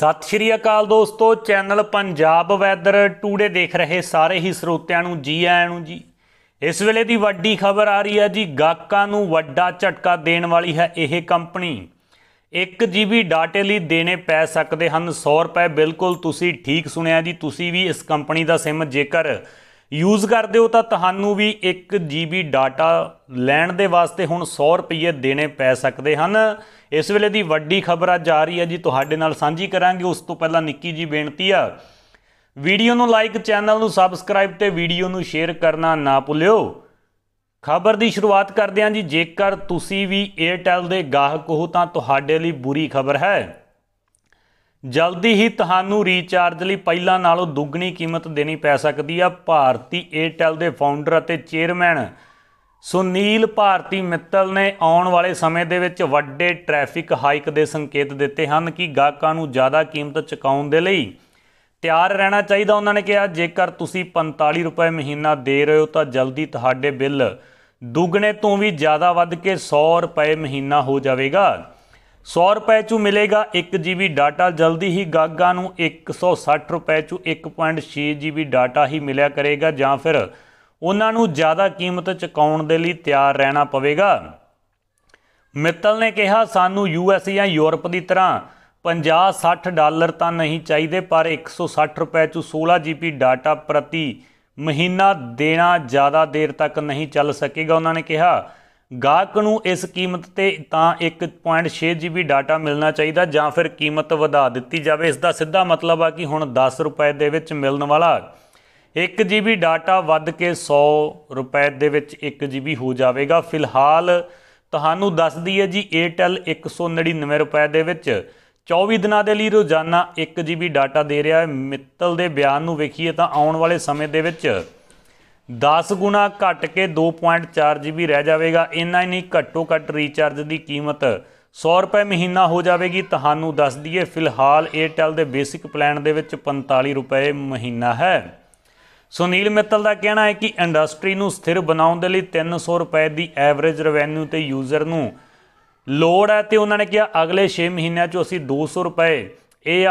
ਸਤਿ ਸ਼੍ਰੀ ਅਕਾਲ ਦੋਸਤੋ channel Punjab weather today ਦੇਖ ਰਹੇ ਸਾਰੇ ਹੀ ਸਰੋਤਿਆਂ ਨੂੰ ਜੀ ਆਇਆਂ ਨੂੰ ਜੀ ਇਸ ਵੇਲੇ ਦੀ ਵੱਡੀ ਖਬਰ ਆ ਰਹੀ ਹੈ ਜੀ ਗਾਕਾਂ ਨੂੰ ਵੱਡਾ ਝਟਕਾ ਦੇਣ ਵਾਲੀ ਹੈ ਇਹ ਕੰਪਨੀ 1 ਡਾਟੇ ਲਈ ਦੇਣੇ ਪੈ ਸਕਦੇ ਹਨ 100 ਰੁਪਏ ਬਿਲਕੁਲ ਤੁਸੀਂ ਠੀਕ ਸੁਣਿਆ ਜੀ ਤੁਸੀਂ ਵੀ ਇਸ ਕੰਪਨੀ ਦਾ ਸਿਮ ਜੇਕਰ ਯੂਜ਼ ਕਰਦੇ ਹੋ ਤਾਂ ਤੁਹਾਨੂੰ ਵੀ 1 GB ਡਾਟਾ ਲੈਣ ਦੇ ਵਾਸਤੇ ਹੁਣ 100 ਰੁਪਏ ਦੇਣੇ ਪੈ ਸਕਦੇ ਹਨ ਇਸ ਵੇਲੇ ਦੀ ਵੱਡੀ ਖਬਰ ਆ ਜਾ ਰਹੀ ਹੈ ਜੀ ਤੁਹਾਡੇ ਨਾਲ ਸਾਂਝੀ ਕਰਾਂਗੇ ਉਸ ਤੋਂ ਪਹਿਲਾਂ ਨਿੱਕੀ ਜੀ ਬੇਨਤੀ ਆ ਵੀਡੀਓ ਨੂੰ ਲਾਈਕ ਚੈਨਲ ਨੂੰ ਸਬਸਕ੍ਰਾਈਬ ਤੇ ਵੀਡੀਓ ਨੂੰ ਸ਼ੇਅਰ ਕਰਨਾ ਨਾ ਭੁੱਲਿਓ ਖਬਰ ਦੀ ਸ਼ੁਰੂਆਤ ਕਰਦੇ ਹਾਂ ਜੀ ਜੇਕਰ ਤੁਸੀਂ ਵੀ Airtel ਦੇ ਗਾਹਕ ਹੋ ਤਾਂ ਤੁਹਾਡੇ ਲਈ ਬੁਰੀ ਖਬਰ ਹੈ ਜਲਦੀ ਹੀ ਤੁਹਾਨੂੰ ਰੀਚਾਰਜ ਲਈ ਪਹਿਲਾਂ ਨਾਲੋਂ ਦੁੱਗਣੀ ਕੀਮਤ ਦੇਣੀ ਪੈ ਸਕਦੀ ਆ ਭਾਰਤੀ ਏਅਰਟੈਲ ਦੇ ਫਾਊਂਡਰ ਅਤੇ ਚੇਅਰਮੈਨ ਸੁਨੀਲ ਭਾਰਤੀ ਮਿੱਤਲ ਨੇ ਆਉਣ ਵਾਲੇ ਸਮੇਂ ਦੇ ਵਿੱਚ ਵੱਡੇ ਟ੍ਰੈਫਿਕ ਹਾਈਕ ਦੇ ਸੰਕੇਤ ਦਿੱਤੇ ਹਨ ਕਿ ਗਾਹਕਾਂ ਨੂੰ ਜ਼ਿਆਦਾ ਕੀਮਤ ਚੁਕਾਉਣ ਦੇ ਲਈ ਤਿਆਰ ਰਹਿਣਾ ਚਾਹੀਦਾ ਉਹਨਾਂ ਨੇ ਕਿਹਾ ਜੇਕਰ ਤੁਸੀਂ 45 ਰੁਪਏ ਮਹੀਨਾ ਦੇ ਰਹੇ ਹੋ ਤਾਂ ਜਲਦੀ ਤੁਹਾਡੇ ਬਿੱਲ ਦੁੱਗਣੇ ਤੋਂ ਵੀ ਜ਼ਿਆਦਾ ਵੱਧ ਕੇ 100 ਰੁਪਏ ਮਹੀਨਾ ਹੋ ਜਾਵੇਗਾ 100 ਰੁਪਏ ਚੋਂ ਮਿਲੇਗਾ 1 GB ਡਾਟਾ ਜਲਦੀ ਹੀ ਗਾਗਾ ਨੂੰ 160 ਰੁਪਏ ਚੋਂ 1.6 GB ਡਾਟਾ ਹੀ ਮਿਲਿਆ ਕਰੇਗਾ ਜਾਂ ਫਿਰ ਉਹਨਾਂ ਨੂੰ ਜ਼ਿਆਦਾ ਕੀਮਤ ਚੁਕਾਉਣ ਦੇ ਲਈ ਤਿਆਰ ਰਹਿਣਾ ਪਵੇਗਾ ਮਿੱਤਲ ਨੇ ਕਿਹਾ ਸਾਨੂੰ ਯੂਐਸ ਜਾਂ ਯੂਰਪ ਦੀ ਤਰ੍ਹਾਂ 50-60 ਡਾਲਰ ਤਾਂ ਨਹੀਂ ਚਾਹੀਦੇ ਪਰ 160 ਰੁਪਏ ਚੋਂ 16 GB ਡਾਟਾ ਪ੍ਰਤੀ ਮਹੀਨਾ ਦੇਣਾ ਜ਼ਿਆਦਾ ਦੇਰ ਤੱਕ ਨਹੀਂ ਚੱਲ ਸਕੇਗਾ ਉਹਨਾਂ ਨੇ ਕਿਹਾ ਗਾਹਕ ਨੂੰ ਇਸ ਕੀਮਤ ਤੇ ਤਾਂ 1.6 GB ਡਾਟਾ ਮਿਲਣਾ ਚਾਹੀਦਾ ਜਾਂ ਫਿਰ ਕੀਮਤ ਵਧਾ ਦਿੱਤੀ ਜਾਵੇ ਇਸ ਦਾ ਸਿੱਧਾ ਮਤਲਬ ਆ ਕਿ ਹੁਣ 10 ਰੁਪਏ ਦੇ ਵਿੱਚ ਮਿਲਣ ਵਾਲਾ 1 GB ਡਾਟਾ ਵੱਧ ਕੇ 100 ਰੁਪਏ ਦੇ ਵਿੱਚ 1 GB ਹੋ ਜਾਵੇਗਾ ਫਿਲਹਾਲ ਤੁਹਾਨੂੰ ਦੱਸਦੀ ਹੈ ਜੀ Airtel 199 ਰੁਪਏ ਦੇ ਵਿੱਚ 24 ਦਿਨਾਂ ਦੇ ਲਈ ਰੋਜ਼ਾਨਾ 1 GB ਡਾਟਾ ਦੇ ਰਿਹਾ ਹੈ ਮਿੱਤਲ ਦੇ ਬਿਆਨ ਨੂੰ ਵੇਖੀਏ ਤਾਂ ਆਉਣ ਵਾਲੇ ਸਮੇਂ ਦੇ ਵਿੱਚ 10 ਗੁਣਾ ਘਟ ਕੇ 2.4 ਜੀਬੀ ਰਹਿ ਜਾਵੇਗਾ ਇੰਨਾ ਹੀ ਨਹੀਂ ਘੱਟੋ ਘੱਟ ਰੀਚਾਰਜ ਦੀ ਕੀਮਤ 100 ਰੁਪਏ ਮਹੀਨਾ ਹੋ ਜਾਵੇਗੀ ਤੁਹਾਨੂੰ ਦੱਸ ਦਈਏ ਫਿਲਹਾਲ Airtel ਦੇ ਬੇਸਿਕ ਪਲਾਨ ਦੇ ਵਿੱਚ 45 ਰੁਪਏ ਮਹੀਨਾ ਹੈ ਸੁਨੀਲ ਮਿੱਤਲ ਦਾ ਕਹਿਣਾ ਹੈ ਕਿ ਇੰਡਸਟਰੀ ਨੂੰ ਸਥਿਰ ਬਣਾਉਣ ਦੇ ਲਈ 300 ਰੁਪਏ ਦੀ ਐਵਰੇਜ ਰੈਵਨਿਊ ਤੇ ਯੂਜ਼ਰ ਨੂੰ ਲੋੜ ਹੈ ਤੇ ਉਹਨਾਂ ਨੇ ਕਿਹਾ ਅਗਲੇ 6 ਮਹੀਨਿਆਂ 'ਚ ਅਸੀਂ 200 ਰੁਪਏ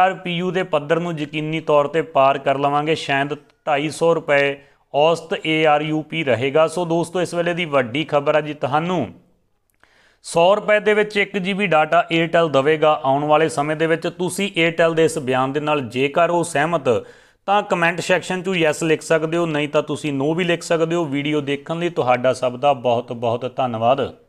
ARPU ਦੇ ਪੱਧਰ ਨੂੰ ਯਕੀਨੀ ਤੌਰ ਤੇ ਪਾਰ ਕਰ ਲਵਾਂਗੇ ਸ਼ਾਇਦ 250 ਰੁਪਏ ਔਸਤ ARUP ਰਹੇਗਾ ਸੋ ਦੋਸਤੋ ਇਸ ਵੇਲੇ ਦੀ ਵੱਡੀ ਖਬਰ ਹੈ ਜੀ ਤੁਹਾਨੂੰ 100 ਰੁਪਏ ਦੇ ਵਿੱਚ 1 GB ਡਾਟਾ Airtel ਦਵੇਗਾ ਆਉਣ ਵਾਲੇ ਸਮੇਂ ਦੇ ਵਿੱਚ ਤੁਸੀਂ Airtel ਦੇ ਇਸ ਬਿਆਨ ਦੇ ਨਾਲ ਜੇਕਰ ਉਹ ਸਹਿਮਤ ਤਾਂ ਕਮੈਂਟ ਸੈਕਸ਼ਨ 'ਚ ਯੈਸ ਲਿਖ ਸਕਦੇ ਹੋ ਨਹੀਂ ਤਾਂ ਤੁਸੀਂ ਨੋ ਵੀ ਲਿਖ ਸਕਦੇ ਹੋ ਵੀਡੀਓ ਦੇਖਣ ਲਈ ਤੁਹਾਡਾ ਸਭ ਦਾ ਬਹੁਤ ਬਹੁਤ ਧੰਨਵਾਦ